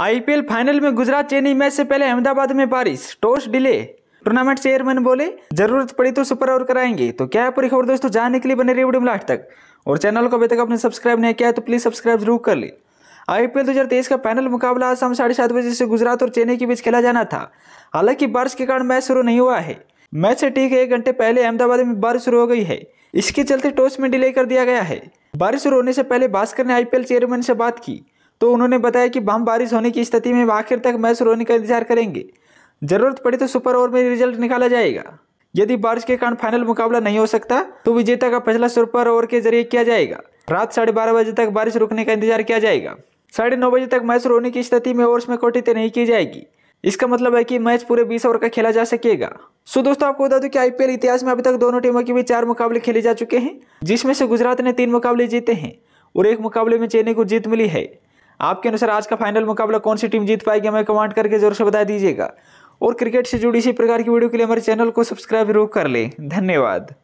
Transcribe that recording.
IPL final में Gujarat Chennai match से पहले अहमदाबाद में बारिश टॉस डिले टूर्नामेंट चेयरमैन बोले जरूरत पड़ी तो सुपर ओवर कराएंगे तो क्या है पूरी खबर दोस्तों जानने के लिए बने रही वीडियो लास्ट तक और चैनल को अभी तक आपने सब्सक्राइब नहीं किया तो प्लीज सब्सक्राइब जरूर कर ले आईपीएल 2023 का फाइनल मुकाबला आज शाम साढ़े सात बजे से गुजरात और चेन्नई के बीच खेला जाना था हालांकि बारिश के कारण मैच शुरू नहीं हुआ है मैच से ठीक एक घंटे पहले अहमदाबाद में बारिश शुरू हो गई है इसके चलते टॉस में डिले कर दिया गया है बारिश शुरू होने से पहले भास्कर ने आईपीएल चेयरमैन से बात की तो उन्होंने बताया कि बम बारिश होने की स्थिति में आखिर तक मैच रोने का इंतजार करेंगे जरूरत पड़ी तो सुपर ओवर में रिजल्ट निकाला जाएगा यदि बारिश के कारण फाइनल मुकाबला नहीं हो सकता तो विजेता का फैसला सुपर ओवर के जरिए किया जाएगा रात साढ़े बारह बजे तक बारिश रुकने का इंतजार किया जाएगा साढ़े नौ बजे तक मैच रोने की स्थिति में ओवर्स में कोटित नहीं की जाएगी इसका मतलब है कि मैच पूरे 20 ओवर का खेला जा सकेगा सो दोस्तों आपको बता दूं कि आईपीएल इतिहास में अभी तक दोनों टीमों के बीच चार मुकाबले खेले जा चुके हैं जिसमें से गुजरात ने तीन मुकाबले जीते हैं और एक मुकाबले में चेन्नई को जीत मिली है आपके अनुसार आज का फाइनल मुकाबला कौन सी टीम जीत पाएगी हमें कमेंट करके जरूर से बता दीजिएगा और क्रिकेट से जुड़ी इसी प्रकार की वीडियो के लिए हमारे चैनल को सब्सक्राइब जरूर कर लें धन्यवाद